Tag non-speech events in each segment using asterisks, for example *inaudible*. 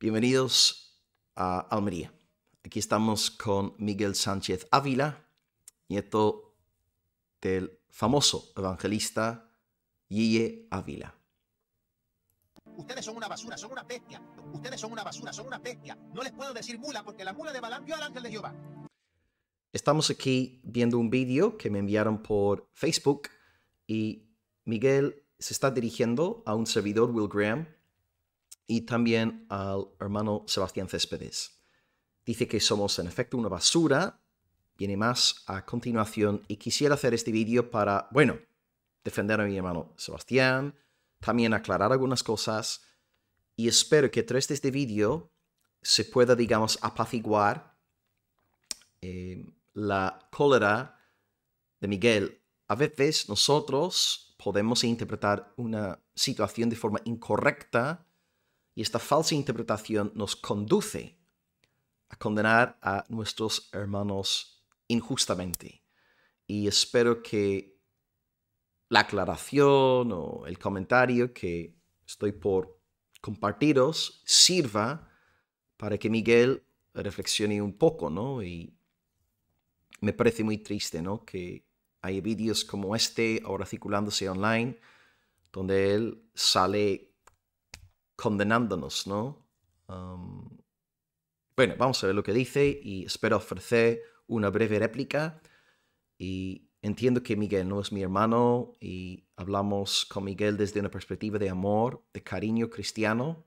Bienvenidos a Almería. Aquí estamos con Miguel Sánchez Ávila, nieto del famoso evangelista Guille Ávila. Ustedes son una basura, son una bestia. Ustedes son una basura, son una bestia. No les puedo decir mula porque la mula de Balán vio al ángel de Jehová. Estamos aquí viendo un vídeo que me enviaron por Facebook y Miguel se está dirigiendo a un servidor Will Graham y también al hermano Sebastián Céspedes. Dice que somos en efecto una basura, viene más a continuación y quisiera hacer este vídeo para, bueno, defender a mi hermano Sebastián, también aclarar algunas cosas y espero que tras este vídeo se pueda, digamos, apaciguar eh, la cólera de Miguel. A veces nosotros podemos interpretar una situación de forma incorrecta y esta falsa interpretación nos conduce a condenar a nuestros hermanos injustamente. Y espero que la aclaración o el comentario que estoy por compartiros sirva para que Miguel reflexione un poco, ¿no? Y me parece muy triste, ¿no? Que hay vídeos como este ahora circulándose online, donde él sale condenándonos, ¿no? bueno, vamos a ver lo que dice y espero ofrecer una breve réplica. Y entiendo que Miguel no es mi hermano y hablamos con Miguel desde una perspectiva de amor, de cariño cristiano.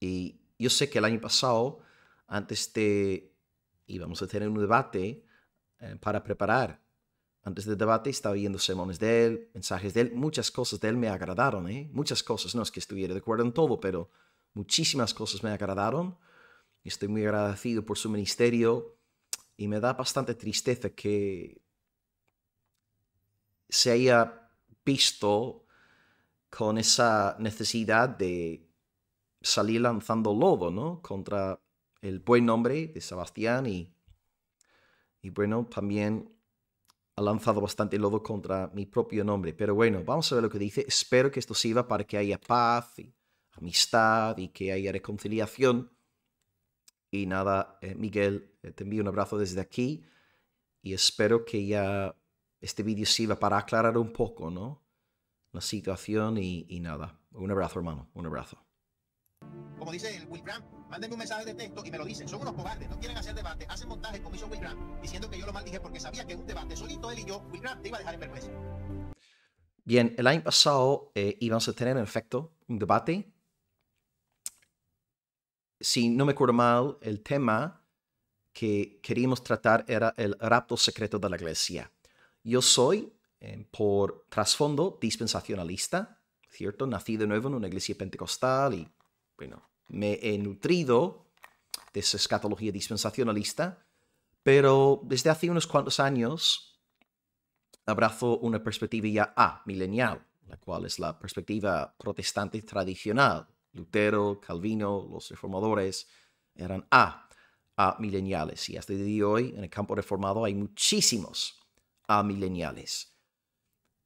Y yo sé que el año pasado, antes de íbamos a tener un debate eh, para preparar antes del debate estaba oyendo sermones de él, mensajes de él, muchas cosas de él me agradaron, ¿eh? muchas cosas, no es que estuviera de acuerdo en todo, pero muchísimas cosas me agradaron. Estoy muy agradecido por su ministerio y me da bastante tristeza que se haya visto con esa necesidad de salir lanzando lobo, ¿no? Contra el buen nombre de Sebastián y, y bueno, también ha lanzado bastante lodo contra mi propio nombre. Pero bueno, vamos a ver lo que dice. Espero que esto sirva para que haya paz y amistad y que haya reconciliación. Y nada, eh, Miguel, eh, te envío un abrazo desde aquí y espero que ya este vídeo sirva para aclarar un poco, ¿no? La situación y nada. Un abrazo, hermano. Un abrazo como dice el Will Graham, mándenme un mensaje de texto y me lo dicen. Son unos cobardes, no quieren hacer debate, hacen montaje como hizo Will Graham, diciendo que yo lo maldije porque sabía que un debate solito él y yo, Will Graham, te iba a dejar en vergüenza. Bien, el año pasado íbamos eh, a tener en efecto un debate. Si no me acuerdo mal, el tema que queríamos tratar era el rapto secreto de la iglesia. Yo soy, eh, por trasfondo, dispensacionalista, ¿cierto? Nací de nuevo en una iglesia pentecostal y, bueno, me he nutrido de esa escatología dispensacionalista, pero desde hace unos cuantos años abrazo una perspectiva ya A, milenial, la cual es la perspectiva protestante tradicional. Lutero, Calvino, los reformadores eran A, A mileniales. Y hasta de hoy en el campo reformado hay muchísimos A mileniales.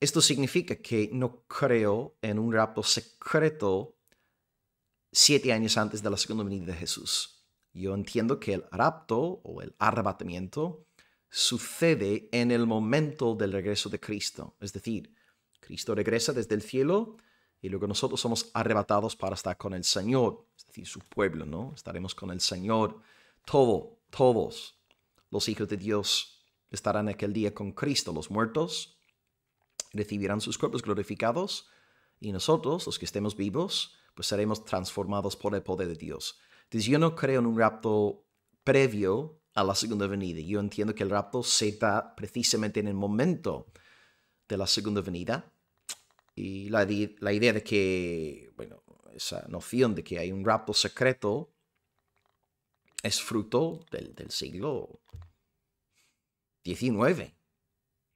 Esto significa que no creo en un rapto secreto siete años antes de la segunda venida de Jesús. Yo entiendo que el rapto o el arrebatamiento sucede en el momento del regreso de Cristo. Es decir, Cristo regresa desde el cielo y luego nosotros somos arrebatados para estar con el Señor, es decir, su pueblo, ¿no? Estaremos con el Señor. Todo, todos los hijos de Dios estarán aquel día con Cristo. Los muertos recibirán sus cuerpos glorificados y nosotros, los que estemos vivos, pues seremos transformados por el poder de Dios. Entonces yo no creo en un rapto previo a la segunda venida. Yo entiendo que el rapto se da precisamente en el momento de la segunda venida. Y la, la idea de que, bueno, esa noción de que hay un rapto secreto es fruto del, del siglo XIX,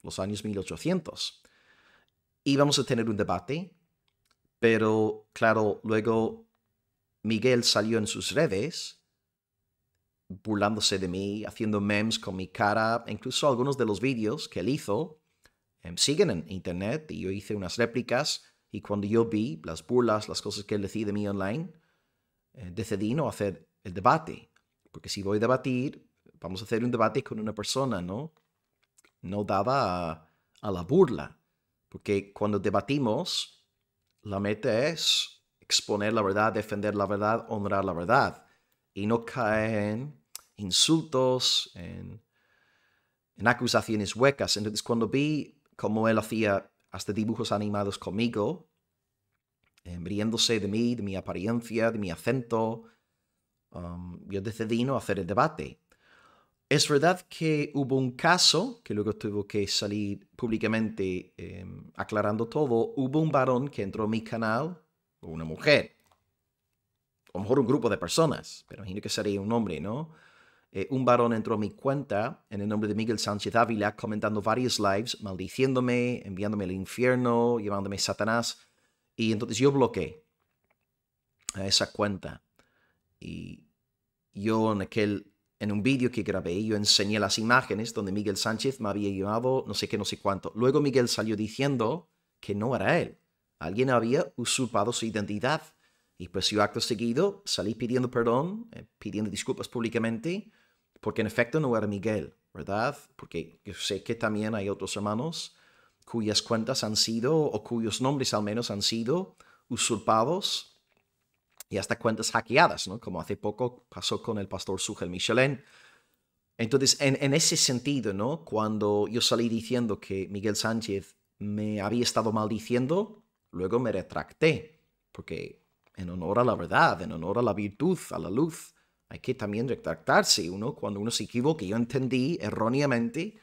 los años 1800. Y vamos a tener un debate pero claro, luego Miguel salió en sus redes burlándose de mí, haciendo memes con mi cara, incluso algunos de los vídeos que él hizo em, siguen en internet y yo hice unas réplicas y cuando yo vi las burlas, las cosas que él decía de mí online, eh, decidí no hacer el debate, porque si voy a debatir, vamos a hacer un debate con una persona, ¿no? No daba a la burla, porque cuando debatimos, la meta es exponer la verdad, defender la verdad, honrar la verdad y no caer en insultos, en, en acusaciones huecas. Entonces cuando vi cómo él hacía hasta dibujos animados conmigo, eh, de mí, de mi apariencia, de mi acento, um, yo decidí no hacer el debate. Es verdad que hubo un caso, que luego tuvo que salir públicamente em, aclarando todo, hubo un varón que entró a mi canal, o una mujer, o mejor un grupo de personas, pero imagino que sería un hombre, ¿no? Eh, un varón entró a mi cuenta en el nombre de Miguel Sánchez Ávila comentando varios lives, maldiciéndome, enviándome al infierno, llevándome Satanás, y entonces yo bloqueé a esa cuenta. Y yo en aquel en un vídeo que grabé yo enseñé las imágenes donde Miguel Sánchez me había llevado no sé qué, no sé cuánto. Luego Miguel salió diciendo que no era él. Alguien había usurpado su identidad. Y pues yo acto seguido salí pidiendo perdón, eh, pidiendo disculpas públicamente, porque en efecto no era Miguel, ¿verdad? Porque yo sé que también hay otros hermanos cuyas cuentas han sido, o cuyos nombres al menos han sido usurpados y hasta cuentas hackeadas, ¿no? Como hace poco pasó con el pastor Sugel Michelin. Entonces, en, ese sentido, ¿no? Cuando yo salí diciendo que Miguel Sánchez me había estado maldiciendo, luego me retracté, porque en honor a la verdad, en honor a la virtud, a la luz, hay que también retractarse, uno cuando uno se equivoca. Yo entendí erróneamente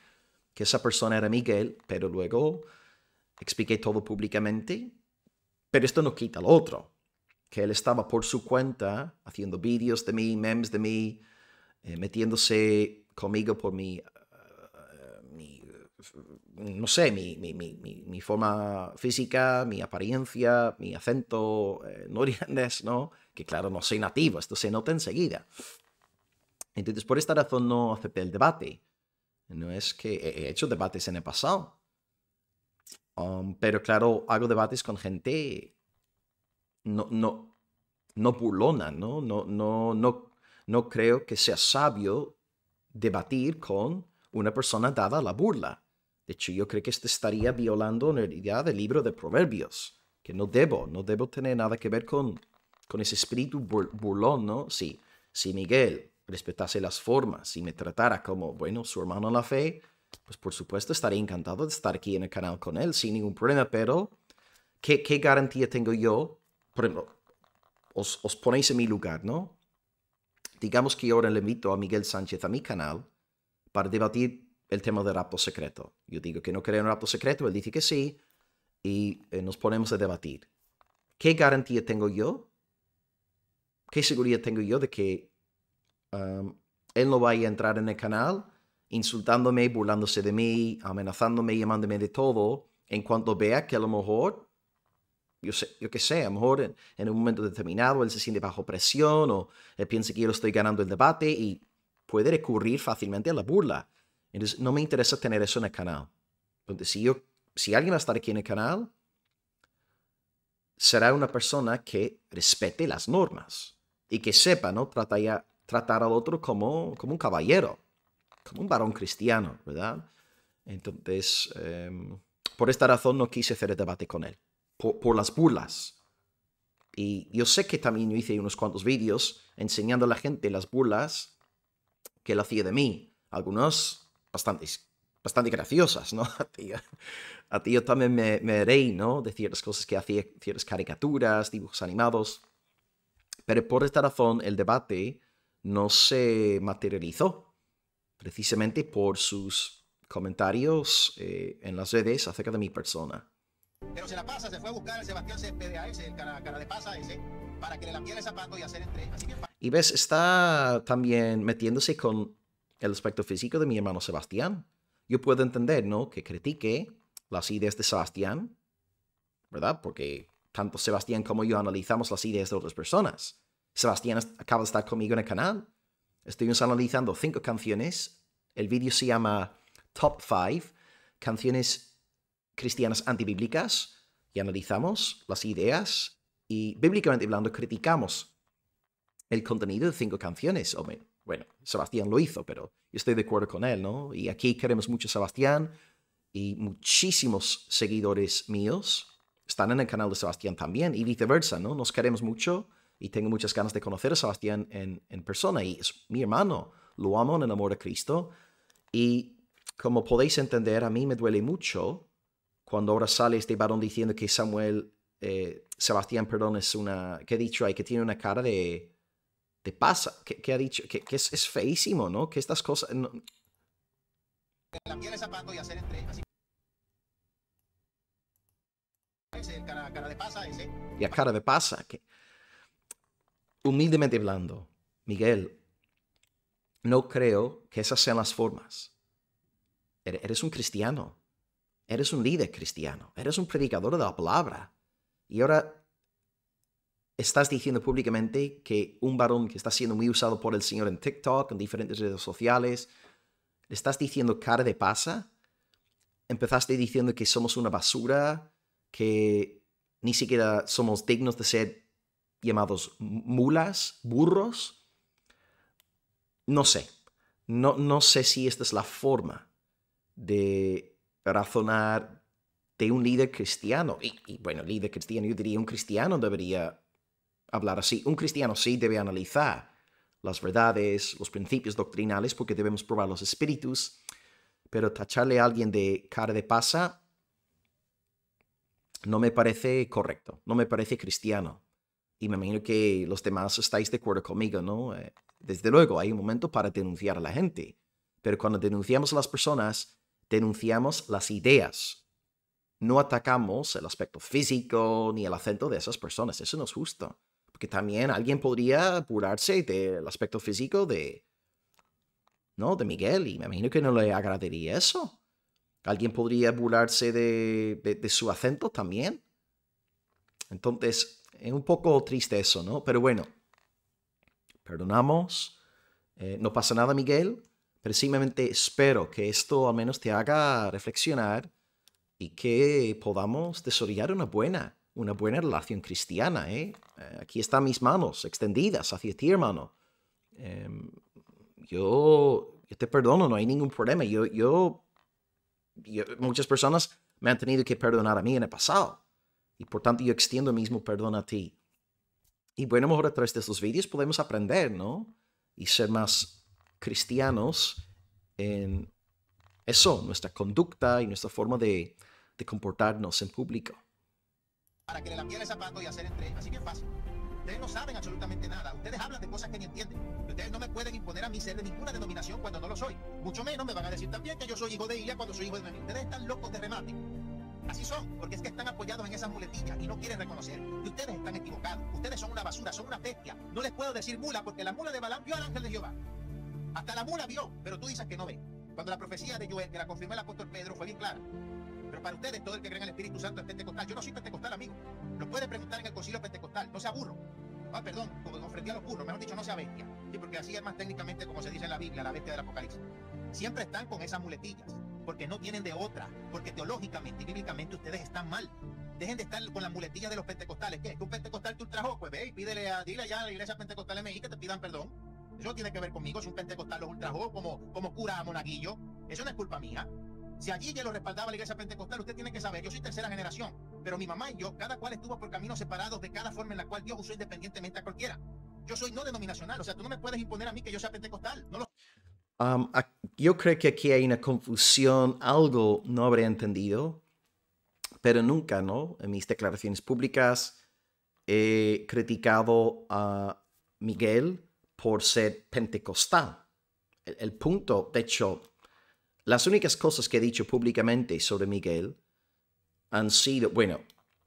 que esa persona era Miguel, pero luego expliqué todo públicamente, pero esto no quita lo otro que él estaba por su cuenta haciendo vídeos de mí, memes de mí, eh, metiéndose conmigo por mi, eh, no sé, mi, forma física, mi apariencia, mi acento eh, ¿no? Que claro, no soy nativo, esto se nota enseguida. Entonces, por esta razón no acepté el debate. No es que he hecho debates en el pasado. Um, pero claro, hago debates con gente no, no, no burlona, ¿no? No, no, no, no creo que sea sabio debatir con una persona dada la burla. De hecho, yo creo que esto estaría violando la idea del libro de Proverbios, que no debo, no debo tener nada que ver con, con ese espíritu burlón, ¿no? Sí, si Miguel respetase las formas y me tratara como, bueno, su hermano en la fe, pues por supuesto estaría encantado de estar aquí en el canal con él sin ningún problema, pero ¿qué, qué garantía tengo yo por ejemplo, os, os ponéis en mi lugar, ¿no? Digamos que ahora le invito a Miguel Sánchez a mi canal para debatir el tema del rapto secreto. Yo digo que no creo en rapto secreto, él dice que sí, y eh, nos ponemos a debatir. ¿Qué garantía tengo yo? ¿Qué seguridad tengo yo de que él no vaya a entrar en el canal insultándome, burlándose de mí, amenazándome, llamándome de todo, en cuanto vea que a lo mejor yo, sé, yo qué sé, a lo mejor en, un momento determinado él se siente bajo presión o él eh, piensa que yo lo estoy ganando el debate y puede recurrir fácilmente a la burla. Entonces, no me interesa tener eso en el canal. Entonces, si, yo, si alguien va a estar aquí en el canal, será una persona que respete las normas y que sepa, ¿no? Tratar, tratar al otro como, como un caballero, como un varón cristiano, ¿verdad? Entonces, em, por esta razón no quise hacer el debate con él por, las burlas. Y yo sé que también hice unos cuantos vídeos enseñando a la gente las burlas que él hacía de mí. Algunas bastante, bastante graciosas, ¿no? *laughs* A ti, yo también me, me, reí, ¿no? De ciertas cosas que hacía, ciertas caricaturas, dibujos animados. Pero por esta razón el debate no se materializó, precisamente por sus comentarios eh, en las redes acerca de mi persona. Pero se la pasa, se fue a buscar a Sebastián el cara, de pasa ese, para que le y hacer entre. Y ves, está también metiéndose con el aspecto físico de mi hermano Sebastián. Yo puedo entender, ¿no? Que critique las ideas de Sebastián, ¿verdad? Porque tanto Sebastián como yo analizamos las ideas de otras personas. Sebastián acaba de estar conmigo en el canal. Estuvimos analizando cinco canciones. El vídeo se llama Top 5, canciones cristianas antibíblicas y analizamos las ideas y bíblicamente hablando criticamos el contenido de cinco canciones. Bueno, Sebastián lo hizo, pero yo estoy de acuerdo con él, ¿no? Y aquí queremos mucho a Sebastián y muchísimos seguidores míos están en el canal de Sebastián también y viceversa, ¿no? Nos queremos mucho y tengo muchas ganas de conocer a Sebastián en, en persona y es mi hermano, lo amo en el amor de Cristo y como podéis entender, a mí me duele mucho cuando ahora sale este varón diciendo que Samuel, eh, Sebastián, perdón, es una, que ha dicho ahí, que tiene una cara de, de pasa, que, ha dicho, que, es, feísimo, ¿no? Que estas cosas... No... y hacer cara, de pasa, a cara de pasa, Humildemente hablando, Miguel, no creo que esas sean las formas. Eres un cristiano Eres un líder cristiano, eres un predicador de la palabra. Y ahora estás diciendo públicamente que un varón que está siendo muy usado por el Señor en TikTok, en diferentes redes sociales, le estás diciendo cara de pasa. Empezaste diciendo que somos una basura, que ni siquiera somos dignos de ser llamados mulas, burros. No sé. No, no sé si esta es la forma de razonar de un líder cristiano. Y, bueno, líder cristiano, yo diría, un cristiano debería hablar así. Un cristiano sí debe analizar las verdades, los principios doctrinales, porque debemos probar los espíritus. Pero tacharle a alguien de cara de pasa no me parece correcto, no me parece cristiano. Y me imagino que los demás estáis de acuerdo conmigo, ¿no? Eh, desde luego, hay un momento para denunciar a la gente. Pero cuando denunciamos a las personas, denunciamos las ideas. No atacamos el aspecto físico ni el acento de esas personas. Eso no es justo. Porque también alguien podría burlarse del aspecto físico de, ¿no? De Miguel, y me imagino que no le agradaría eso. Alguien podría burlarse de, su acento también. Entonces, es un poco triste eso, ¿no? Pero bueno, perdonamos, eh, no pasa nada, Miguel. Pero simplemente espero que esto al menos te haga reflexionar y que podamos desarrollar una buena, una buena relación cristiana. ¿eh? eh aquí están mis manos extendidas hacia ti, hermano. Em, yo, yo, te perdono, no hay ningún problema. Yo, yo, muchas personas me han tenido que perdonar a mí en el pasado. Y por tanto yo extiendo el mismo perdón a ti. Y bueno, mejor a través de estos vídeos podemos aprender, ¿no? Y ser más cristianos en eso, nuestra conducta y nuestra forma de, comportarnos en público. Para que le lambieran el zapato y hacer entre así es fácil. Ustedes no saben absolutamente nada. Ustedes hablan de cosas que ni entienden. Ustedes no me pueden imponer a mí ser de ninguna denominación cuando no lo soy. Mucho menos me van a decir también que yo soy hijo de ella cuando soy hijo de Memín. Ustedes están locos de remate. Así son, porque es que están apoyados en esa muletillas y no quieren reconocer que ustedes están equivocados. Ustedes son una basura, son una bestia. No les puedo decir mula porque la mula de Balán vio al ángel de Jehová. Hasta la mula vio, pero tú dices que no ve. Cuando la profecía de Joel, que la confirmó el apóstol Pedro, fue bien clara. Pero para ustedes, todo el que cree en el Espíritu Santo es pentecostal. Yo no soy pentecostal, amigo. Lo puede preguntar en el concilio pentecostal. No se aburro. Ah, perdón, como ofrecí a los burros, mejor dicho, no sea bestia. Sí, porque así es más técnicamente como se dice en la Biblia, la bestia del Apocalipsis. Siempre están con esas muletillas, porque no tienen de otra, porque teológicamente y bíblicamente ustedes están mal. Dejen de estar con las muletillas de los pentecostales. ¿Qué? ¿Que un pentecostal te ultrajó? Pues ve y pídele a, dile ya a la iglesia pentecostal MI que te pidan perdón eso tiene que ver conmigo. Si un pentecostal los ultrajó como, como cura a Monaguillo, eso no es culpa mía. Si allí yo lo respaldaba la iglesia pentecostal, usted tiene que saber, yo soy tercera generación, pero mi mamá y yo, cada cual estuvo por caminos separados de cada forma en la cual Dios usó independientemente a cualquiera. Yo soy no denominacional, o sea, tú no me puedes imponer a mí que yo sea pentecostal. No um, yo creo que aquí hay una confusión, algo no habré entendido, pero nunca, ¿no? En mis declaraciones públicas he criticado a Miguel por ser pentecostal. El, punto, de hecho, las únicas cosas que he dicho públicamente sobre Miguel han sido, bueno,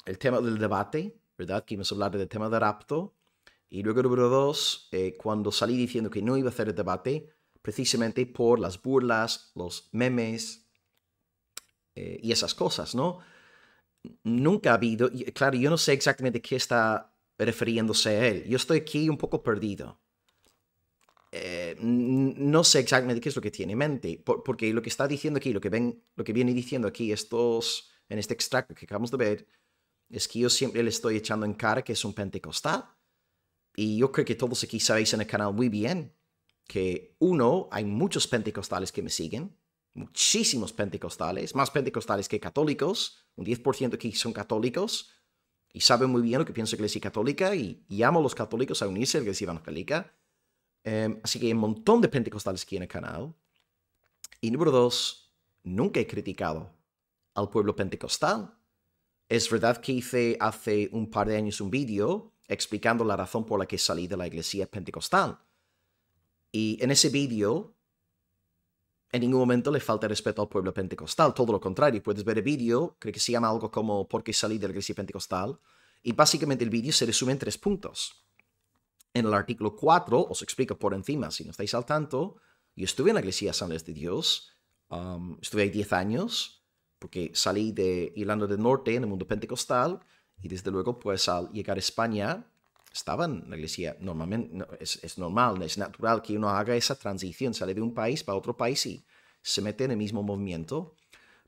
el tema del debate, ¿verdad? Que íbamos a hablar del tema del rapto. Y luego, número dos, eh, cuando salí diciendo que no iba a hacer el debate, precisamente por las burlas, los memes eh, y esas cosas, ¿no? Nunca ha habido, claro, yo no sé exactamente qué está refiriéndose a él. Yo estoy aquí un poco perdido. Eh, no sé exactamente qué es lo que tiene en mente, porque lo que está diciendo aquí, lo que, ven, lo que viene diciendo aquí estos, en este extracto que acabamos de ver, es que yo siempre le estoy echando en cara que es un pentecostal. Y yo creo que todos aquí sabéis en el canal muy bien que, uno, hay muchos pentecostales que me siguen, muchísimos pentecostales, más pentecostales que católicos, un 10% aquí son católicos, y saben muy bien lo que pienso la Iglesia Católica, y llamo a los católicos a unirse a la Iglesia Evangélica Em, así que hay un montón de pentecostales aquí en el canal. Y número dos, nunca he criticado al pueblo pentecostal. Es verdad que hice hace un par de años un vídeo explicando la razón por la que salí de la iglesia pentecostal. Y en ese vídeo, en ningún momento le falta respeto al pueblo pentecostal. Todo lo contrario, puedes ver el vídeo, creo que se llama algo como ¿Por qué salí de la iglesia pentecostal? Y básicamente el vídeo se resume en tres puntos en el artículo 4, os explico por encima si no estáis al tanto, yo estuve en la Iglesia de Luis de Dios, um, estuve ahí 10 años, porque salí de Irlanda del Norte en el mundo pentecostal, y desde luego pues al llegar a España estaba en la Iglesia, normalmente es, normal, es natural que uno haga esa transición, sale de un país para otro país y se mete en el mismo movimiento.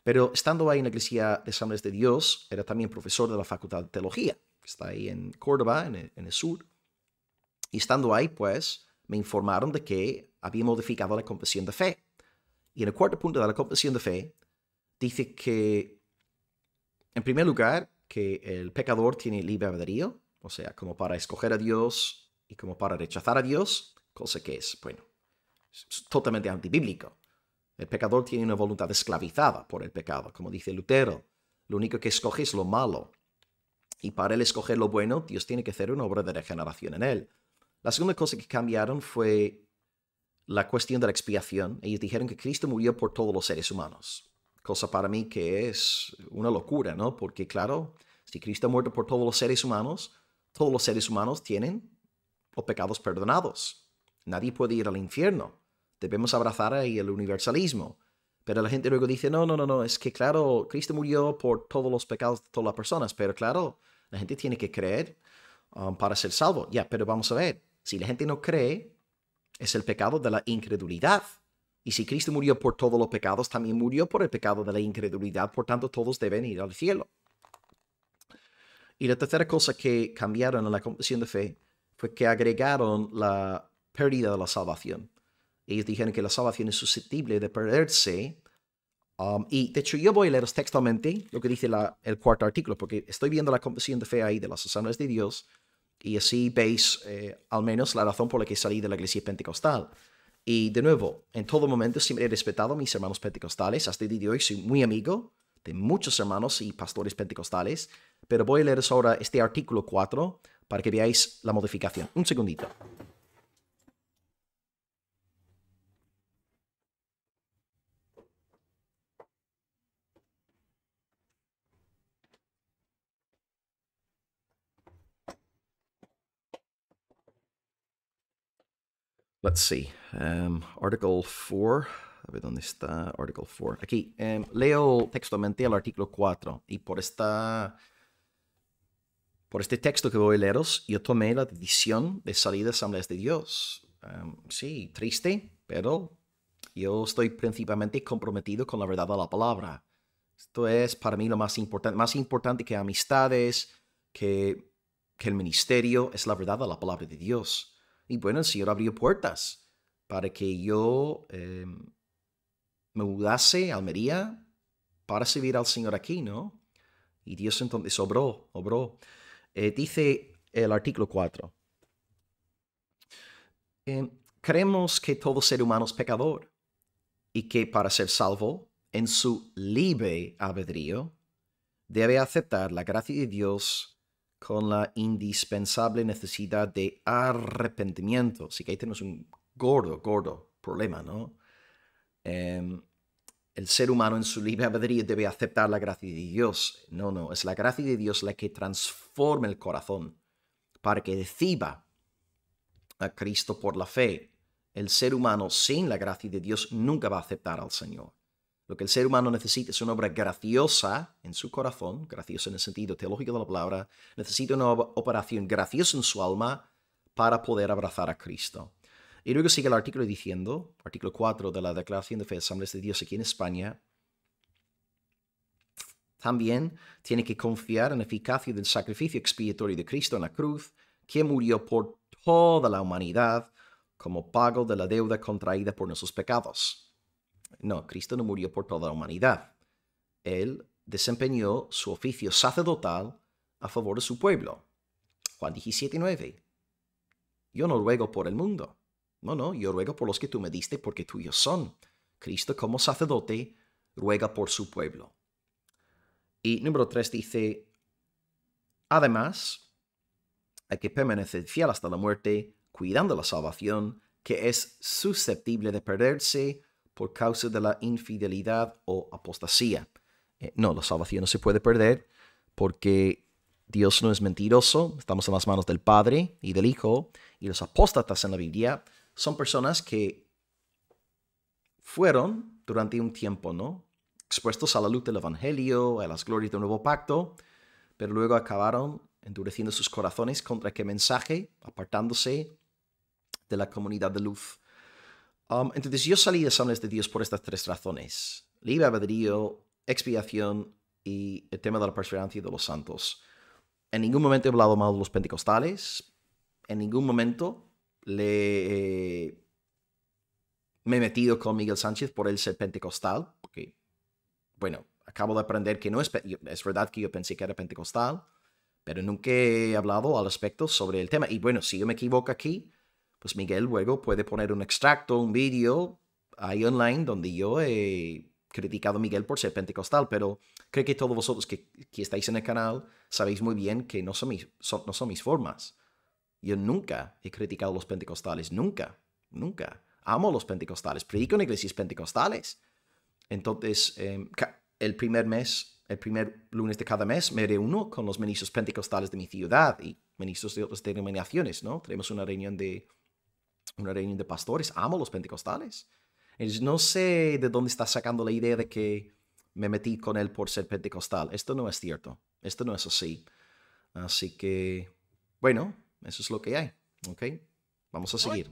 Pero estando ahí en la Iglesia de Luis de Dios, era también profesor de la Facultad de Teología, que está ahí en Córdoba, en el sur. Y estando ahí, pues, me informaron de que había modificado la confesión de fe. Y en el cuarto punto de la confesión de fe, dice que, en primer lugar, que el pecador tiene libre albedrío, o sea, como para escoger a Dios y como para rechazar a Dios, cosa que es, bueno, es totalmente antibíblico. El pecador tiene una voluntad esclavizada por el pecado, como dice Lutero. Lo único que escoge es lo malo. Y para él escoger lo bueno, Dios tiene que hacer una obra de regeneración en él. La segunda cosa que cambiaron fue la cuestión de la expiación. Ellos dijeron que Cristo murió por todos los seres humanos, cosa para mí que es una locura, ¿no? Porque claro, si Cristo ha muerto por todos los seres humanos, todos los seres humanos tienen los pecados perdonados. Nadie puede ir al infierno. Debemos abrazar ahí el universalismo. Pero la gente luego dice, no, no, no, no, es que claro, Cristo murió por todos los pecados de todas las personas, pero claro, la gente tiene que creer um, para ser salvo. Ya, pero vamos a ver, si la gente no cree, es el pecado de la incredulidad. Y si Cristo murió por todos los pecados, también murió por el pecado de la incredulidad, por tanto todos deben ir al cielo. Y la tercera cosa que cambiaron en la confesión de fe fue que agregaron la pérdida de la salvación. Ellos dijeron que la salvación es susceptible de perderse. Um, y de hecho yo voy a leeros textualmente lo que dice el cuarto artículo, porque estoy viendo la confesión de fe ahí de las asambleas de Dios. Y así veis eh, al menos la razón por la que salí de la iglesia pentecostal. Y de nuevo, en todo momento siempre he respetado a mis hermanos pentecostales. Hasta el día de hoy soy muy amigo de muchos hermanos y pastores pentecostales. Pero voy a leeros ahora este artículo 4 para que veáis la modificación. Un segundito. let's see, um, Article 4. A ver dónde está Article 4. Aquí em, leo textualmente el artículo 4 y por esta... Por este texto que voy a leeros, yo tomé la decisión de salir de Asambleas de Dios. Um, sí, triste, pero yo estoy principalmente comprometido con la verdad de la palabra. Esto es para mí lo más importante, más importante que amistades, que, que el ministerio, es la verdad de la palabra de Dios. Y bueno, el Señor abrió puertas para que yo em, me mudase a Almería para servir al Señor aquí, ¿no? Y Dios entonces obró, obró. Eh, dice el artículo 4. Em, creemos que todo ser humano es pecador y que para ser salvo en su libre albedrío debe aceptar la gracia de Dios con la indispensable necesidad de arrepentimiento. Así que ahí tenemos un gordo, gordo problema, ¿no? Em, el ser humano en su libre albedrío debe aceptar la gracia de Dios. No, no, es la gracia de Dios la que transforma el corazón para que reciba a Cristo por la fe. El ser humano sin la gracia de Dios nunca va a aceptar al Señor. Lo que el ser humano necesita es una obra graciosa en su corazón, graciosa en el sentido teológico de la palabra, necesita una operación graciosa en su alma para poder abrazar a Cristo. Y luego sigue el artículo diciendo, artículo 4 de la Declaración de Fe de Asambleas de Dios aquí en España, también tiene que confiar en la eficacia del sacrificio expiatorio de Cristo en la cruz, que murió por toda la humanidad como pago de la deuda contraída por nuestros pecados. No, Cristo no murió por toda la humanidad. Él desempeñó su oficio sacerdotal a favor de su pueblo. Juan 17, 9. Yo no ruego por el mundo. No, no, yo ruego por los que tú me diste porque tuyos son. Cristo como sacerdote ruega por su pueblo. Y número 3 dice, además, hay que permanecer fiel hasta la muerte, cuidando la salvación, que es susceptible de perderse por causa de la infidelidad o apostasía. Eh, no, la salvación no se puede perder porque Dios no es mentiroso, estamos en las manos del Padre y del Hijo, y los apóstatas en la Biblia son personas que fueron durante un tiempo, ¿no? Expuestos a la luz del Evangelio, a las glorias del nuevo pacto, pero luego acabaron endureciendo sus corazones contra qué mensaje, apartándose de la comunidad de luz Um, entonces yo salí de Sanes de Dios por estas tres razones. Libre abadrío, expiación y el tema de la perseverancia de los santos. En ningún momento he hablado mal de los pentecostales. En ningún momento le, eh, me he metido con Miguel Sánchez por él ser pentecostal. bueno, acabo de aprender que no es... Es verdad que yo pensé que era pentecostal, pero nunca he hablado al respecto sobre el tema. Y bueno, si yo me equivoco aquí, pues Miguel luego puede poner un extracto, un vídeo ahí online donde yo he criticado a Miguel por ser pentecostal, pero creo que todos vosotros que, estáis en el canal sabéis muy bien que no son, mis, no son mis formas. Yo nunca he criticado a los pentecostales, nunca, nunca. Amo a los pentecostales, predico en iglesias pentecostales. Entonces, em, el primer mes, el primer lunes de cada mes, me reúno con los ministros pentecostales de mi ciudad y ministros de otras denominaciones, ¿no? Tenemos una reunión de una reunión de pastores, amo los pentecostales. no sé de dónde está sacando la idea de que me metí con él por ser pentecostal. Esto no es cierto, esto no es así. Así que, bueno, eso es lo que hay, ¿ok? Vamos a seguir.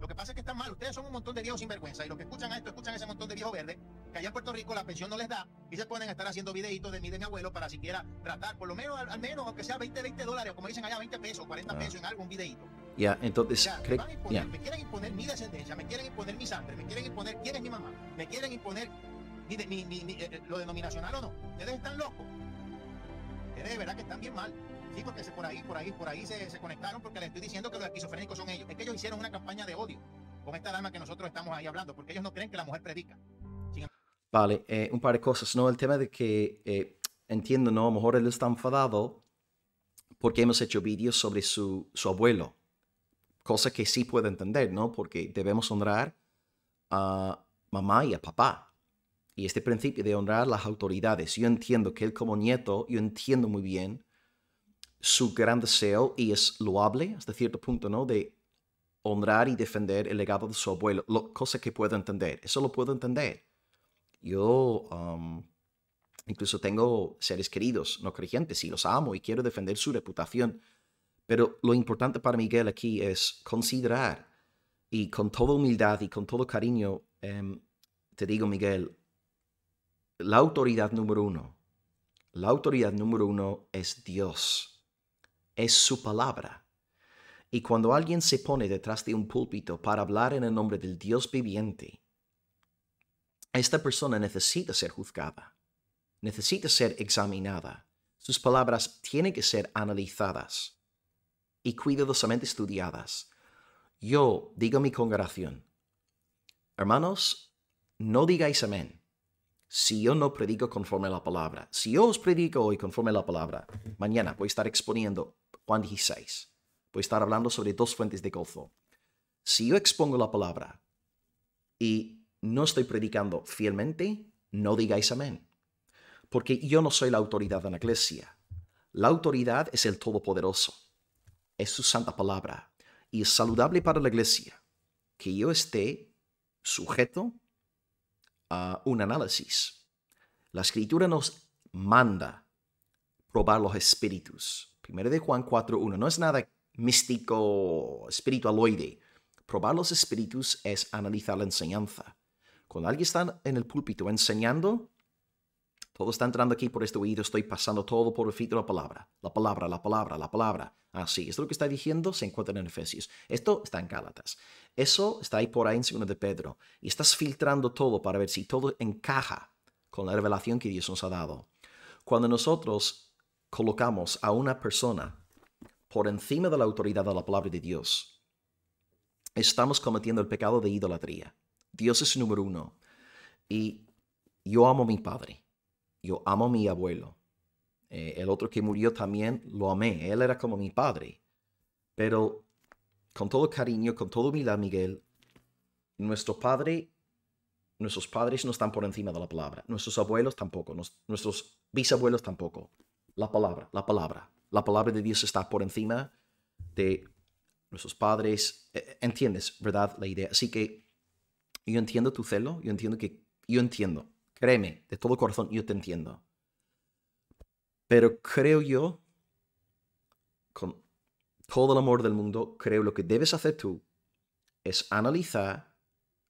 Lo que pasa es que están mal. Ustedes son un montón de viejos sinvergüenza. Y los que escuchan a esto, escuchan ese montón de viejos verdes. Que allá en Puerto Rico la pensión no les da. Y se pueden estar haciendo videitos de mí, de mi abuelo, para siquiera tratar, por lo menos, al, menos, aunque sea 20, 20 dólares, o como dicen allá, 20 pesos, 40 ah. pesos en algún videito. Ya, entonces. Ya, me, me quieren imponer mi descendencia, me quieren imponer mi sangre, me quieren imponer quién es mi mamá, me quieren imponer eh, eh, lo denominacional o no. Ustedes están locos. Ustedes de verdad que están bien mal. Sí, porque se, por ahí, por ahí, por ahí se, conectaron porque les estoy diciendo que los esquizofrénicos son ellos. Es que ellos hicieron una campaña de odio con esta dama que nosotros estamos ahí hablando, porque ellos no creen que la mujer predica. Vale, eh, un par de cosas, ¿no? El tema de que entiendo, ¿no? A lo mejor él está enfadado porque hemos hecho vídeos sobre su abuelo. Cosa que sí puedo entender, ¿no? Porque debemos honrar a mamá y a papá. Y este principio de honrar las autoridades, yo entiendo que él como nieto, yo entiendo muy bien su gran deseo y es loable hasta cierto punto, ¿no? De honrar y defender el legado de su abuelo, cosa que puedo entender, eso lo puedo entender. Yo incluso tengo seres queridos no creyentes y los amo y quiero defender su reputación pero lo importante para Miguel aquí es considerar y con toda humildad y con todo cariño, em, te digo Miguel, la autoridad número uno, la autoridad número uno es Dios, es su palabra. Y cuando alguien se pone detrás de un púlpito para hablar en el nombre del Dios viviente, esta persona necesita ser juzgada, necesita ser examinada. Sus palabras tienen que ser analizadas y cuidadosamente estudiadas. Yo digo a mi congregación, hermanos, no digáis amén si yo no predico conforme a la palabra. Si yo os predico hoy conforme a la palabra, mañana voy a estar exponiendo Juan 16. Voy a estar hablando sobre dos fuentes de gozo. Si yo expongo la palabra y no estoy predicando fielmente, no digáis amén. Porque yo no soy la autoridad de la iglesia. La autoridad es el Todopoderoso es su santa palabra y es saludable para la iglesia que yo esté sujeto a un análisis. La escritura nos manda probar los espíritus. Primero de Juan 4.1. No es nada místico, espiritualoide. Probar los espíritus es analizar la enseñanza. Cuando alguien está en el púlpito enseñando, todo está entrando aquí por este oído, estoy pasando todo por el filtro de la palabra. La palabra, la palabra, la palabra. Así, ah, es esto lo que está diciendo se encuentra en Efesios. Esto está en Gálatas. Eso está ahí por ahí en Segunda de Pedro. Y estás filtrando todo para ver si todo encaja con la revelación que Dios nos ha dado. Cuando nosotros colocamos a una persona por encima de la autoridad de la palabra de Dios, estamos cometiendo el pecado de idolatría. Dios es número uno. Y yo amo a mi Padre yo amo a mi abuelo. Eh, el otro que murió también lo amé. Él era como mi padre. Pero con todo cariño, con toda humildad, Miguel, nuestro padre, nuestros padres no están por encima de la palabra. Nuestros abuelos tampoco. nuestros bisabuelos tampoco. La palabra, la palabra. La palabra de Dios está por encima de nuestros padres. Eh, eh, ¿Entiendes, verdad? La idea. Así que yo entiendo tu celo. Yo entiendo que. Yo entiendo Créeme, de todo corazón, yo te entiendo. Pero creo yo, con todo el amor del mundo, creo lo que debes hacer tú es analizar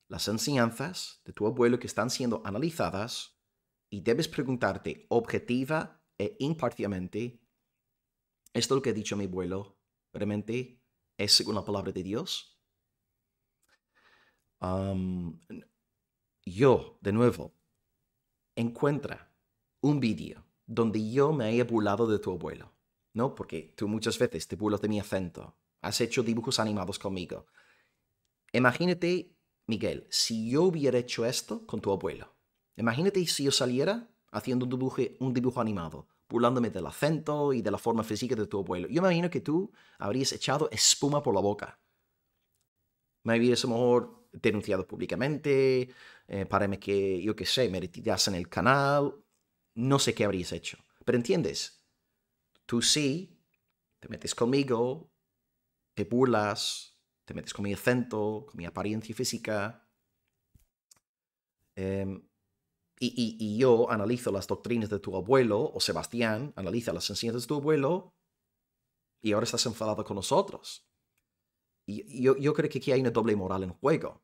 las enseñanzas de tu abuelo que están siendo analizadas y debes preguntarte objetiva e imparcialmente, ¿esto lo que ha dicho mi abuelo realmente es según la palabra de Dios? yo, de nuevo, encuentra un vídeo donde yo me haya burlado de tu abuelo, ¿no? Porque tú muchas veces te burlas de mi acento, has hecho dibujos animados conmigo. Imagínate, Miguel, si yo hubiera hecho esto con tu abuelo. Imagínate si yo saliera haciendo un dibujo, animado, burlándome del acento y de la forma física de tu abuelo. Yo imagino que tú habrías echado espuma por la boca. Me habrías a lo mejor denunciado públicamente, eh, que, yo qué sé, me en el canal, no sé qué habrías hecho. Pero entiendes, tú sí, te metes conmigo, te burlas, te metes con mi acento, con mi apariencia física. Em, y, y, yo analizo las doctrinas de tu abuelo, o Sebastián analiza las enseñanzas de tu abuelo, y ahora estás enfadado con nosotros. Y, yo, yo creo que aquí hay una doble moral en juego.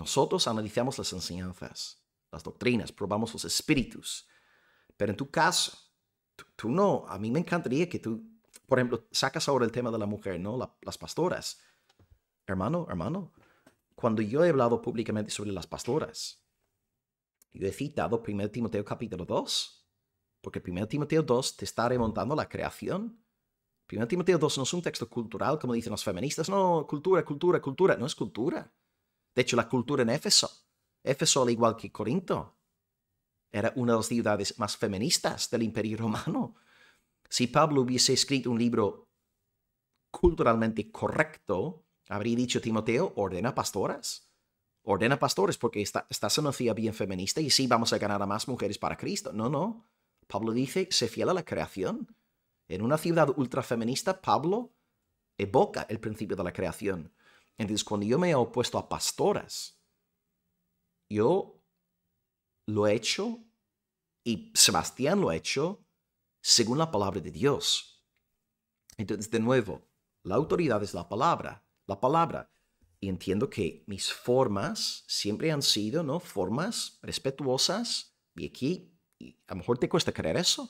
Nosotros analizamos las enseñanzas, las doctrinas, probamos los espíritus. Pero en tu caso, tú, no. A mí me encantaría que tú, por ejemplo, sacas ahora el tema de la mujer, ¿no? las pastoras. Hermano, hermano, cuando yo he hablado públicamente sobre las pastoras, yo he citado 1 Timoteo capítulo 2, porque 1 Timoteo 2 te está remontando la creación. 1 Timoteo 2 no es un texto cultural, como dicen los feministas, no, cultura, cultura, cultura, no es cultura. De hecho, la cultura en Éfeso, Éfeso al igual que Corinto, era una de las ciudades más feministas del imperio romano. Si Pablo hubiese escrito un libro culturalmente correcto, habría dicho Timoteo, ordena pastoras. Ordena pastores porque esta se en bien feminista y sí vamos a ganar a más mujeres para Cristo. No, no. Pablo dice, se fiel a la creación. En una ciudad ultrafeminista, Pablo evoca el principio de la creación. Entonces, cuando yo me he opuesto a pastoras, yo lo he hecho y Sebastián lo ha hecho según la palabra de Dios. Entonces, de nuevo, la autoridad es la palabra, la palabra. Y entiendo que mis formas siempre han sido, ¿no? Formas respetuosas. Y aquí, a lo mejor te cuesta creer eso,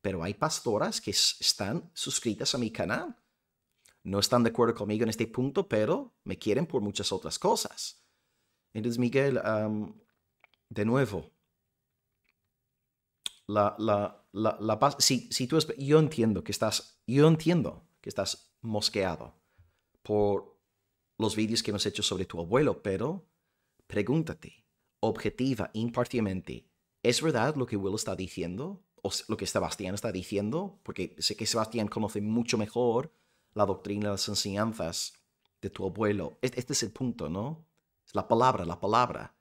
pero hay pastoras que están suscritas a mi canal no están de acuerdo conmigo en este punto, pero me quieren por muchas otras cosas. Entonces, Miguel, de nuevo, la, la, la, si, tú, yo entiendo que estás, yo entiendo que estás mosqueado por los vídeos que hemos hecho sobre tu abuelo, pero pregúntate, objetiva, imparcialmente, ¿es verdad lo que Will está diciendo? ¿O lo que Sebastián está diciendo? Porque sé que Sebastián conoce mucho mejor la doctrina, las enseñanzas de tu abuelo. Este, este es el punto, ¿no? Es la palabra, la palabra.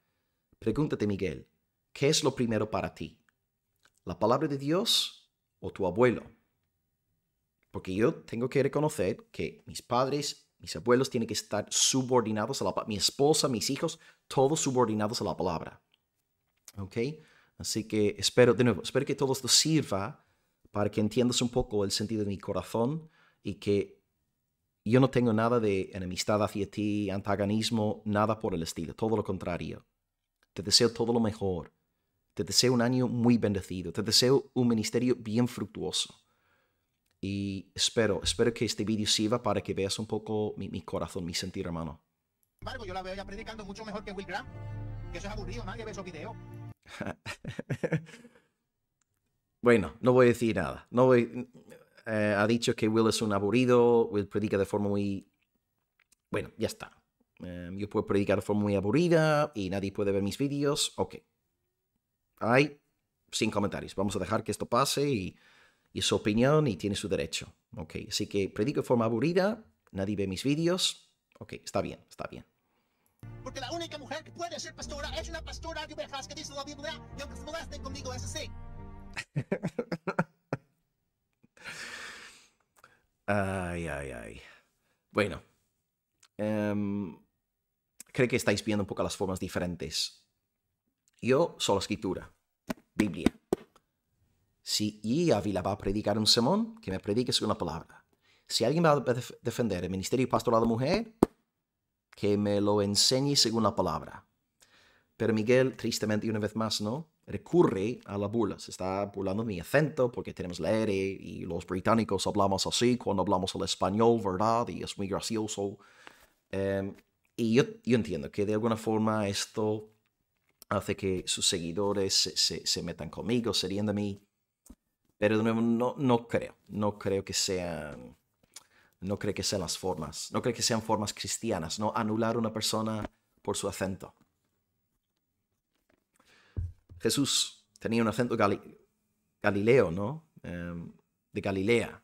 Pregúntate, Miguel, ¿qué es lo primero para ti? ¿La palabra de Dios o tu abuelo? Porque yo tengo que reconocer que mis padres, mis abuelos tienen que estar subordinados a la palabra. Mi esposa, mis hijos, todos subordinados a la palabra. ¿Ok? Así que espero, de nuevo, espero que todo esto sirva para que entiendas un poco el sentido de mi corazón y que yo no tengo nada de enemistad hacia ti, antagonismo, nada por el estilo, todo lo contrario. Te deseo todo lo mejor. Te deseo un año muy bendecido. Te deseo un ministerio bien fructuoso. Y espero, espero que este vídeo sirva para que veas un poco mi, corazón, mi sentir, hermano. bueno, no voy a decir nada. No voy, eh, ha dicho que Will es un aburrido, Will predica de forma muy... Bueno, ya está. Em, yo puedo predicar de forma muy aburrida y nadie puede ver mis vídeos. Ok. Hay sin comentarios. Vamos a dejar que esto pase y, su opinión y tiene su derecho. Ok. Así que predico de forma aburrida, nadie ve mis vídeos. Ok, está bien, está bien. Porque la única mujer que puede ser pastora es una pastora de ovejas que dice la Biblia y aunque se molesten conmigo, es así. *laughs* Ay, ay, ay. Bueno. Em, creo que estáis viendo un poco las formas diferentes. Yo, solo escritura. Biblia. Si y Ávila va a predicar un sermón, que me predique según la palabra. Si alguien va a defender el ministerio pastoral de mujer, que me lo enseñe según la palabra. Pero Miguel, tristemente, una vez más, no recurre a la burla. Se está burlando mi acento porque tenemos la R y los británicos hablamos así cuando hablamos el español, ¿verdad? Y es muy gracioso. Em, y yo, entiendo que de alguna forma esto hace que sus seguidores se, metan conmigo, se de mí. Pero de nuevo, no, no creo. No creo que sean... No creo que sean las formas. No creo que sean formas cristianas. No anular una persona por su acento. Jesús tenía un acento galileo, ¿no? Em, de Galilea.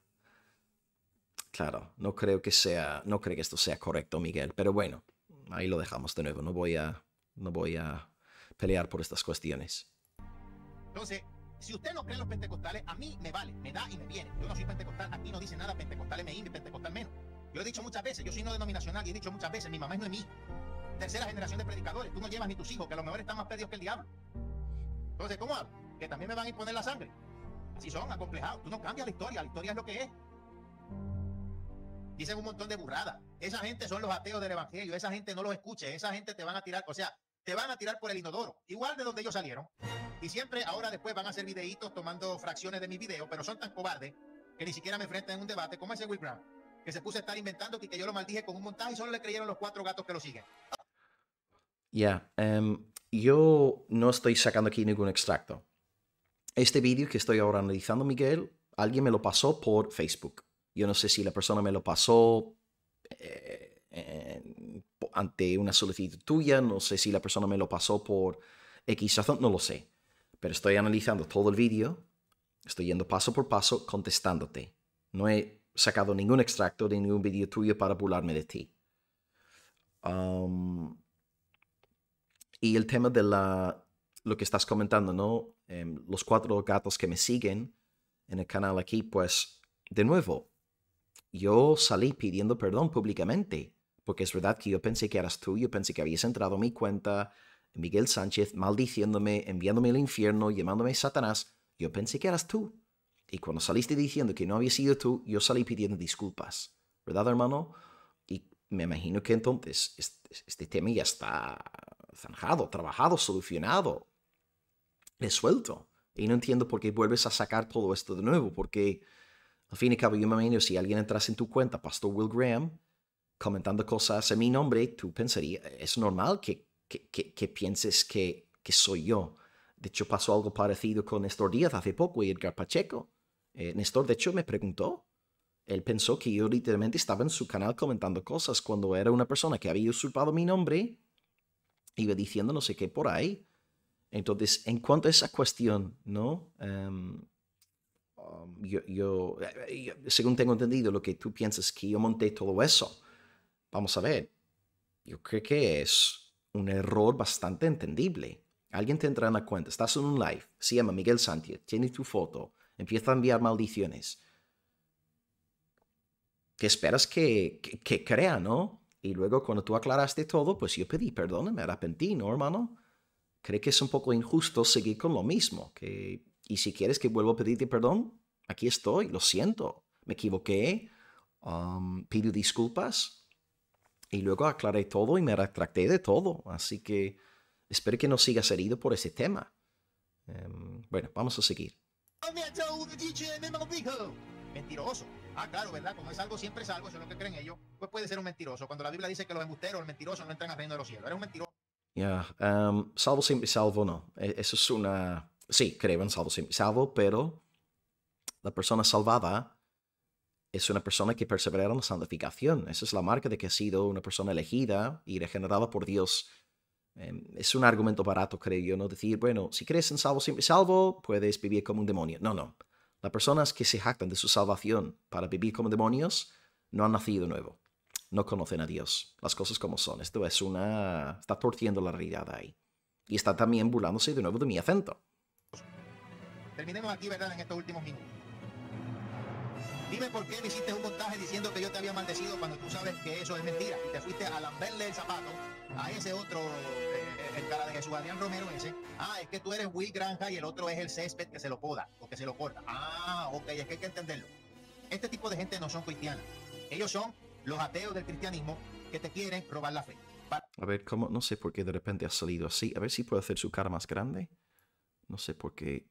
Claro, no creo que sea, no creo que esto sea correcto, Miguel, pero bueno, ahí lo dejamos de nuevo, no voy a, no voy a pelear por estas cuestiones. Entonces, si usted no cree en los pentecostales, a mí me vale, me da y me viene. Yo no soy pentecostal, aquí no dice nada pentecostal me pentecostal menos. Yo he dicho muchas veces, yo soy no denominacional y he dicho muchas veces, mi mamá es mí Tercera generación de predicadores, tú no llevas ni tus hijos, que a lo mejor están más perdidos que el diablo. Entonces, ¿cómo hago? Que también me van a imponer la sangre. Si son, acomplejados. Tú no cambias la historia, la historia es lo que es. Dicen un montón de burradas. Esa gente son los ateos del evangelio, esa gente no los escuche, esa gente te van a tirar, o sea, te van a tirar por el inodoro, igual de donde ellos salieron. Y siempre ahora después van a hacer videitos tomando fracciones de mis videos, pero son tan cobardes que ni siquiera me enfrentan en un debate como ese Will Brown, que se puso a estar inventando que, que yo lo maldije con un montaje y solo le creyeron los cuatro gatos que lo siguen. Ya. um, yo no estoy sacando aquí ningún extracto. Este vídeo que estoy ahora analizando, Miguel, alguien me lo pasó por Facebook. Yo no sé si la persona me lo pasó eh, ante una solicitud tuya, no sé si la persona me lo pasó por X razón, no lo sé. Pero estoy analizando todo el vídeo, estoy yendo paso por paso contestándote. No he sacado ningún extracto de ningún vídeo tuyo para burlarme de ti. Um, y el tema de la, lo que estás comentando, ¿no? Em, los cuatro gatos que me siguen en el canal aquí, pues, de nuevo, yo salí pidiendo perdón públicamente, porque es verdad que yo pensé que eras tú, yo pensé que habías entrado a mi cuenta, Miguel Sánchez, maldiciéndome, enviándome al infierno, llamándome Satanás, yo pensé que eras tú. Y cuando saliste diciendo que no había sido tú, yo salí pidiendo disculpas, ¿verdad, hermano? Y me imagino que entonces este tema ya está zanjado, trabajado, solucionado, resuelto. Y no entiendo por qué vuelves a sacar todo esto de nuevo, porque al fin y cabo yo me imagino si alguien entras en tu cuenta, Pastor Will Graham, comentando cosas en mi nombre, tú pensarías, es normal que, que, pienses que, soy yo. De hecho, pasó algo parecido con Néstor Díaz hace poco y Edgar Pacheco. Eh, Néstor, de hecho, me preguntó. Él pensó que yo literalmente estaba en su canal comentando cosas cuando era una persona que había usurpado mi nombre iba diciendo no sé qué por ahí. Entonces, en cuanto a esa cuestión, ¿no? Em, um, yo, según tengo entendido, lo que tú piensas que yo monté todo eso, vamos a ver, yo creo que es un error bastante entendible. Alguien te entra en la cuenta, estás en un live, se llama Miguel Sánchez, tiene tu foto, empieza a enviar maldiciones. ¿Qué esperas que, que crea, no? Y luego cuando tú aclaraste todo, pues yo pedí perdón, me arrepentí, ¿no, hermano? Creo que es un poco injusto seguir con lo mismo. Que, y si quieres que vuelva a pedirte perdón, aquí estoy, lo siento, me equivoqué, um, pido disculpas. Y luego aclaré todo y me retracté de todo. Así que espero que no sigas herido por ese tema. Em, bueno, vamos a seguir. Mentiroso. Ah, claro, ¿verdad? Como es algo, siempre es algo, eso es lo que creen ellos. Pues puede ser un mentiroso. Cuando la Biblia dice que los embusteros, el mentiroso, no entran al reino de los cielos. Eres un mentiroso. Ya, yeah. Um, salvo siempre salvo, no. E-, eso es una... Sí, creo en salvo siempre salvo, pero la persona salvada es una persona que persevera en la santificación. Esa es la marca de que ha sido una persona elegida y regenerada por Dios em, es un argumento barato, creo yo, no decir, bueno, si crees en salvo, siempre salvo, puedes vivir como un demonio. No, no. Las personas que se jactan de su salvación para vivir como demonios no han nacido nuevo. No conocen a Dios. Las cosas como son. Esto es una... Está torciendo la realidad ahí. Y está también burlándose de nuevo de mi acento. Terminemos aquí, ¿verdad? En estos últimos minutos. Dime por qué me hiciste un montaje diciendo que yo te había maldecido cuando tú sabes que eso es mentira. Y te fuiste a lamberle el zapato a ese otro... Eh, el cara de Jesús Adrián Romero dice ah, es que tú eres Will Granja y el otro es el césped que se lo poda o que se lo corta. Ah, ok, es que hay que entenderlo. Este tipo de gente no son cristianos Ellos son los ateos del cristianismo que te quieren robar la fe. A ver, ¿cómo? No sé por qué de repente ha salido así. A ver si puedo hacer su cara más grande. No sé por qué.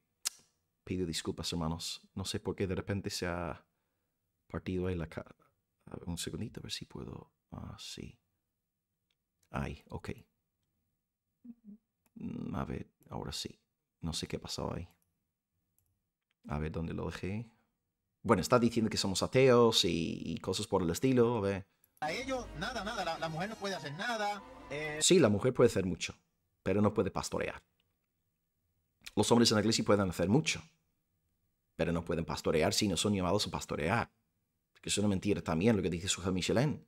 Pido disculpas, hermanos. No sé por qué de repente se ha partido ahí la cara. Un segundito, a ver si puedo. Ah, sí. Ay, ok. Mm, a ver, ahora sí. No sé qué pasó ahí. A ver dónde lo dejé. Bueno, está diciendo que somos ateos y, cosas por el estilo. A ver. A ellos, nada, nada. La, mujer no puede hacer nada. Eh. Sí, la mujer puede hacer mucho, pero no puede pastorear. Los hombres en la iglesia pueden hacer mucho, pero no pueden pastorear si no son llamados a pastorear. Que es una mentira también lo que dice Suja Michelin.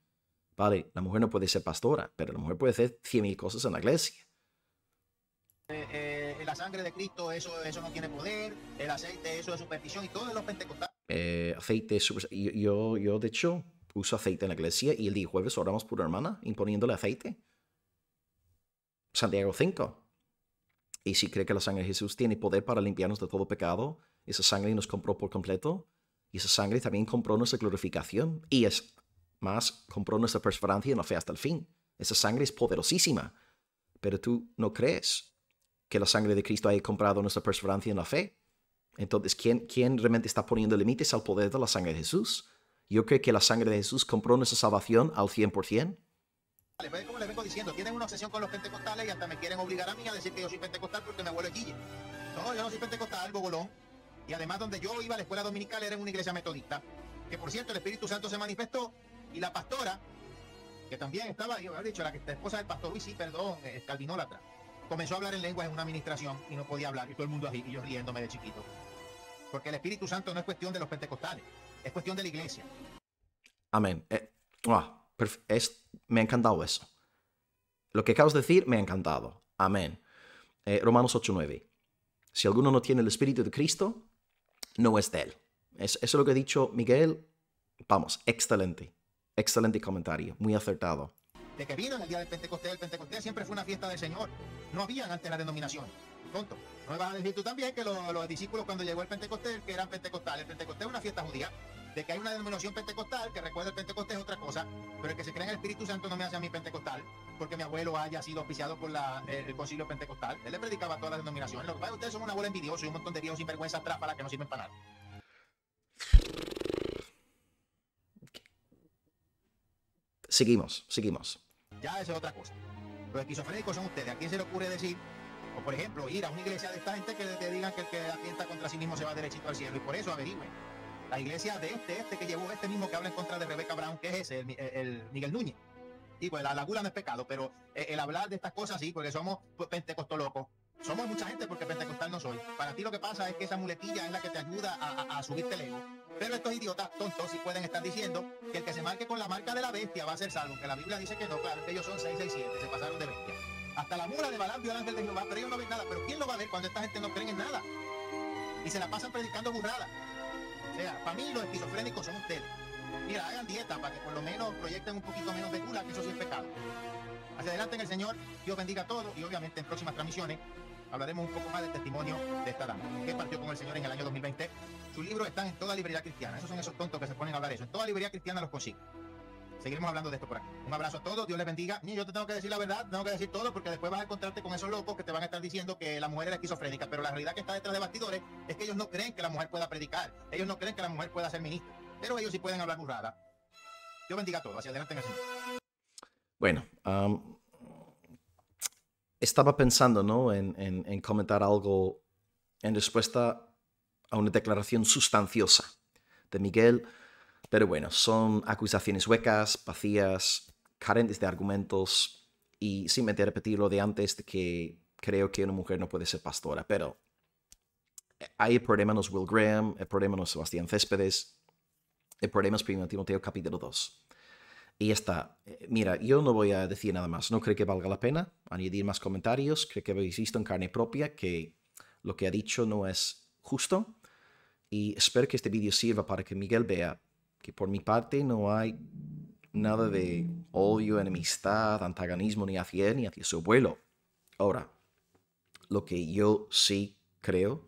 Vale, la mujer no puede ser pastora, pero la mujer puede hacer 100.000 cosas en la iglesia. Eh, eh, la sangre de Cristo, eso, eso no tiene poder, el aceite, eso es superstición, y todos los pentecostales. Eh, aceite yo, yo, de hecho, uso aceite en la iglesia y el día jueves oramos por una hermana imponiéndole aceite. Santiago 5. Y si cree que la sangre de Jesús tiene poder para limpiarnos de todo pecado, esa sangre nos compró por completo, y esa sangre también compró nuestra glorificación, y es más, compró nuestra perseverancia en la fe hasta el fin. Esa sangre es poderosísima, pero tú no crees que la sangre de Cristo haya comprado nuestra perseverancia en la fe. Entonces, ¿quién, quién realmente está poniendo límites al poder de la sangre de Jesús? Yo creo que la sangre de Jesús compró nuestra salvación al 100%. Como les vengo diciendo, tienen una obsesión con los pentecostales y hasta me quieren obligar a mí a decir que yo soy pentecostal porque mi abuelo es Guille. No, yo no soy pentecostal, bogolón. Y además donde yo iba a la escuela dominical era en una iglesia metodista, que por cierto el Espíritu Santo se manifestó y la pastora, que también estaba, yo había dicho, la, que, la esposa del pastor Luis, sí, perdón, es eh, calvinólatra comenzó a hablar en lengua en una administración y no podía hablar y todo el mundo así y yo riéndome de chiquito. Porque el Espíritu Santo no es cuestión de los pentecostales, es cuestión de la iglesia. Amén. Eh, me ha encantado eso. Lo que acabas de decir me ha encantado. Amén. Eh, Romanos 8:9. Si alguno no tiene el Espíritu de Cristo, no es de él. eso es lo que ha dicho Miguel. Vamos, excelente. Excelente comentario, muy acertado de que vino en el día del Pentecostés, el Pentecostés siempre fue una fiesta del Señor. No habían antes la denominación. Tonto. No me vas a decir tú también que los, discípulos cuando llegó el Pentecostés, que eran pentecostales, el Pentecostés es una fiesta judía de que hay una denominación pentecostal que recuerda el Pentecostés es otra cosa, pero el que se cree en el Espíritu Santo no me hace a mí pentecostal, porque mi abuelo haya sido auspiciado por el, concilio pentecostal. Él le predicaba todas las denominaciones. Lo que ustedes son un abuelo envidioso y un montón de vergüenza para para que no sirven para nada. Seguimos, seguimos ya eso es otra cosa. Los esquizofrénicos son ustedes. ¿A quién se le ocurre decir, o por ejemplo, ir a una iglesia de esta gente que te digan que el que atienta contra sí mismo se va derechito al cielo? Y por eso averigüen. La iglesia de este, este que llevó este mismo que habla en contra de Rebeca Brown, que es ese, el, Miguel Núñez. Y pues la laguna no es pecado, pero el hablar de estas cosas sí, porque somos pentecostolocos, somos mucha gente porque pentecostal no soy. Para ti lo que pasa es que esa muletilla es la que te ayuda a, subirte lejos Pero estos idiotas tontos si pueden estar diciendo que el que se marque con la marca de la bestia va a ser salvo, que la Biblia dice que no, claro, que ellos son 6, 6, 7, se pasaron de bestia. Hasta la mula de Balán vio al ángel de Jehová, pero ellos no ven nada. Pero ¿quién lo va a ver cuando esta gente no cree en nada? Y se la pasan predicando burrada O sea, para mí los esquizofrénicos son ustedes. Mira, hagan dieta para que por lo menos proyecten un poquito menos de gula, que eso sí es pecado. Hacia adelante en el Señor, Dios bendiga a todos y obviamente en próximas transmisiones hablaremos un poco más del testimonio de esta dama, que partió con el Señor en el año 2020. Sus libros están en toda librería cristiana. Esos son esos tontos que se ponen a hablar eso. En toda librería cristiana los consigue. Seguiremos hablando de esto por aquí. Un abrazo a todos, Dios les bendiga. ni yo te tengo que decir la verdad, tengo que decir todo, porque después vas a encontrarte con esos locos que te van a estar diciendo que la mujer era esquizofrénica. Pero la realidad que está detrás de bastidores es que ellos no creen que la mujer pueda predicar. Ellos no creen que la mujer pueda ser ministra. Pero ellos sí pueden hablar burrada. Dios bendiga a todos. Hacia adelante en el Señor. Bueno, um, estaba pensando ¿no? en, comentar algo en respuesta a una declaración sustanciosa de Miguel, pero bueno, son acusaciones huecas, vacías, carentes de argumentos y sin repetir lo de antes de que creo que una mujer no puede ser pastora, pero hay el problema Will Graham, el problema no Sebastián Céspedes, el problema es 1 Timoteo capítulo 2. Y ya está. Eh, mira, yo no voy a decir nada más. No creo que valga la pena añadir más comentarios. Creo que habéis visto en carne propia que lo que ha dicho no es justo. Y espero que este vídeo sirva para que Miguel vea que por mi parte no hay nada de odio, enemistad, antagonismo ni hacia él ni hacia su abuelo. Ahora, lo que yo sí creo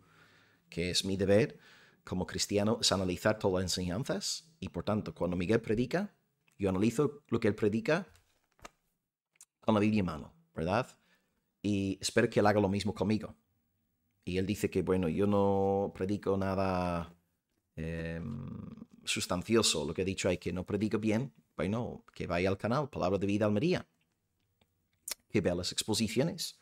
que es mi deber como cristiano es analizar todas las enseñanzas y por tanto cuando Miguel predica, yo analizo lo que él predica con la Biblia en mano, ¿verdad? Y espero que él haga lo mismo conmigo. Y él dice que, bueno, yo no predico nada em, sustancioso. Lo que he dicho es que no predico bien. Bueno, que vaya al canal Palabra de Vida Almería. Que vea las exposiciones.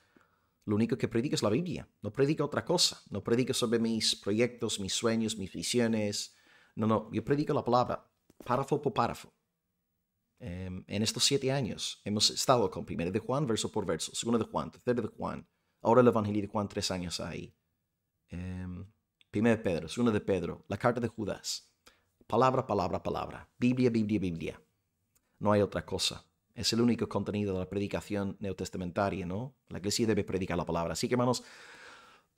Lo único que predico es la Biblia. No predico otra cosa. No predico sobre mis proyectos, mis sueños, mis visiones. No, no. Yo predico la palabra, párrafo por párrafo. Em, en estos siete años hemos estado con Primero de Juan, verso por verso, Segundo de Juan, Tercero de Juan, ahora el Evangelio de Juan, tres años ahí. Eh, de Pedro, Segundo de Pedro, la carta de Judas. Palabra, palabra, palabra. Biblia, Biblia, Biblia. No hay otra cosa. Es el único contenido de la predicación neotestamentaria, ¿no? La iglesia debe predicar la palabra. Así que, hermanos,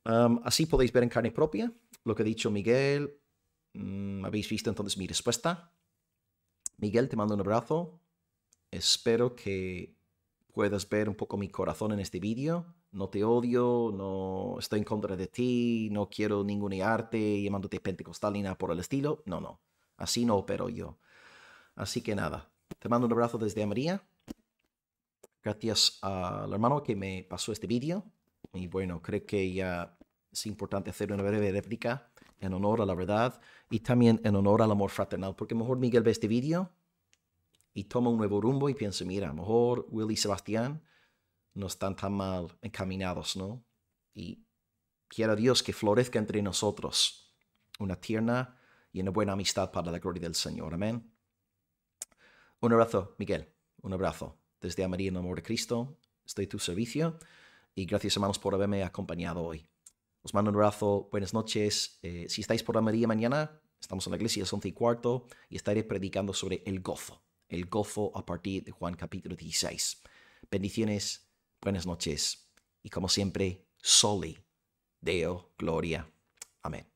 em, así podéis ver en carne propia lo que ha dicho Miguel. Mm, Habéis visto entonces mi respuesta Miguel, te mando un abrazo. Espero que puedas ver un poco mi corazón en este vídeo. No te odio, no estoy en contra de ti, no quiero ningunearte llamándote pentecostal ni por el estilo. No, no. Así no opero yo. Así que nada, te mando un abrazo desde María. Gracias al hermano que me pasó este vídeo. Y bueno, creo que ya es importante hacer una breve réplica en honor a la verdad y también en honor al amor fraternal, porque mejor Miguel ve este vídeo y toma un nuevo rumbo y piensa, mira, mejor Will y Sebastián no están tan mal encaminados, ¿no? Y quiera Dios que florezca entre nosotros una tierna y una buena amistad para la gloria del Señor. Amén. Un abrazo, Miguel. Un abrazo. Desde Amaría en el amor de Cristo, estoy a tu servicio y gracias hermanos por haberme acompañado hoy. Os mando un abrazo, buenas noches. Eh, si estáis por la María mañana, estamos en la iglesia a 11 y cuarto y estaré predicando sobre el gozo, el gozo a partir de Juan capítulo 16. Bendiciones, buenas noches y como siempre, soli, Deo, gloria. Amén.